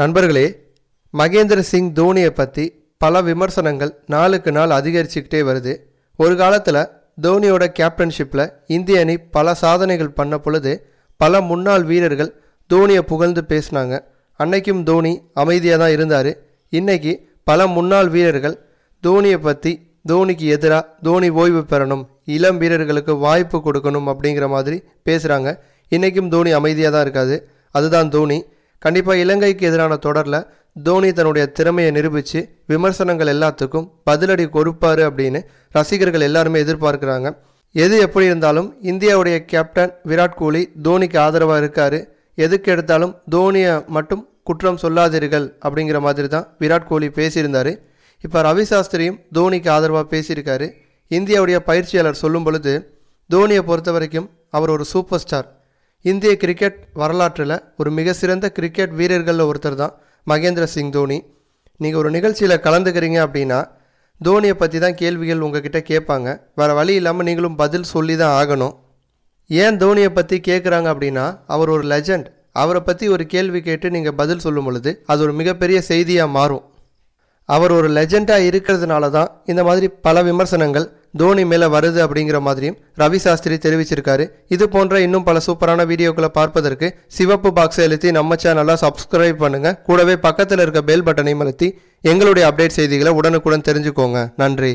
நண்பர்களே மகேந்திர சிங் தோனியை பற்றி பல விமர்சனங்கள் நாளுக்கு நாள் அதிகரிச்சுக்கிட்டே வருது ஒரு காலத்தில் தோனியோட கேப்டன்ஷிப்பில் இந்திய அணி பல சாதனைகள் பண்ண பொழுது பல முன்னாள் வீரர்கள் தோனியை புகழ்ந்து பேசினாங்க அன்னைக்கும் தோனி அமைதியாக தான் இருந்தார் இன்றைக்கி பல முன்னாள் வீரர்கள் தோனியை பற்றி தோனிக்கு எதிராக தோனி ஓய்வு பெறணும் இளம் வீரர்களுக்கு வாய்ப்பு கொடுக்கணும் அப்படிங்கிற மாதிரி பேசுகிறாங்க இன்றைக்கும் தோனி அமைதியாக தான் இருக்காது அதுதான் தோனி கண்டிப்பாக இலங்கைக்கு எதிரான தொடரில் தோனி தன்னுடைய திறமையை நிரூபித்து விமர்சனங்கள் எல்லாத்துக்கும் பதிலடி கொடுப்பார் அப்படின்னு ரசிகர்கள் எல்லாருமே எதிர்பார்க்குறாங்க எது எப்படி இருந்தாலும் இந்தியாவுடைய கேப்டன் விராட் கோலி தோனிக்கு ஆதரவாக இருக்கார் எதுக்கு எடுத்தாலும் தோனியை மட்டும் குற்றம் சொல்லாதீர்கள் அப்படிங்கிற மாதிரி தான் விராட் கோலி பேசியிருந்தார் இப்போ ரவி சாஸ்திரியும் தோனிக்கு ஆதரவாக பேசியிருக்காரு இந்தியாவுடைய பயிற்சியாளர் சொல்லும் பொழுது தோனியை பொறுத்த வரைக்கும் அவர் ஒரு சூப்பர் ஸ்டார் இந்திய கிரிக்கெட் வரலாற்றில் ஒரு மிக சிறந்த கிரிக்கெட் வீரர்களில் ஒருத்தர் தான் மகேந்திர சிங் தோனி நீங்கள் ஒரு நிகழ்ச்சியில் கலந்துக்கிறீங்க அப்படின்னா தோனியை பற்றி தான் கேள்விகள் உங்ககிட்ட கேட்பாங்க வேறு வழி இல்லாமல் நீங்களும் பதில் சொல்லி தான் ஆகணும் ஏன் தோனியை பற்றி கேட்குறாங்க அப்படின்னா அவர் ஒரு லெஜண்ட் அவரை பற்றி ஒரு கேள்வி கேட்டு நீங்கள் பதில் சொல்லும் பொழுது அது ஒரு மிகப்பெரிய செய்தியாக மாறும் அவர் ஒரு லெஜெண்டாக இருக்கிறதுனால தான் இந்த மாதிரி பல விமர்சனங்கள் தோனி மேலே வருது அப்படிங்கிற மாதிரியும் ரவி சாஸ்திரி தெரிவிச்சிருக்காரு இது போன்ற இன்னும் பல சூப்பரான வீடியோக்களை பார்ப்பதற்கு சிவப்பு பாக்ஸை அழுத்தி நம்ம சேனலாக சப்ஸ்கிரைப் பண்ணுங்கள் கூடவே பக்கத்தில் இருக்க பெல் பட்டனையும் அழுத்தி எங்களுடைய அப்டேட் செய்திகளை உடனுக்குடன் தெரிஞ்சுக்கோங்க நன்றி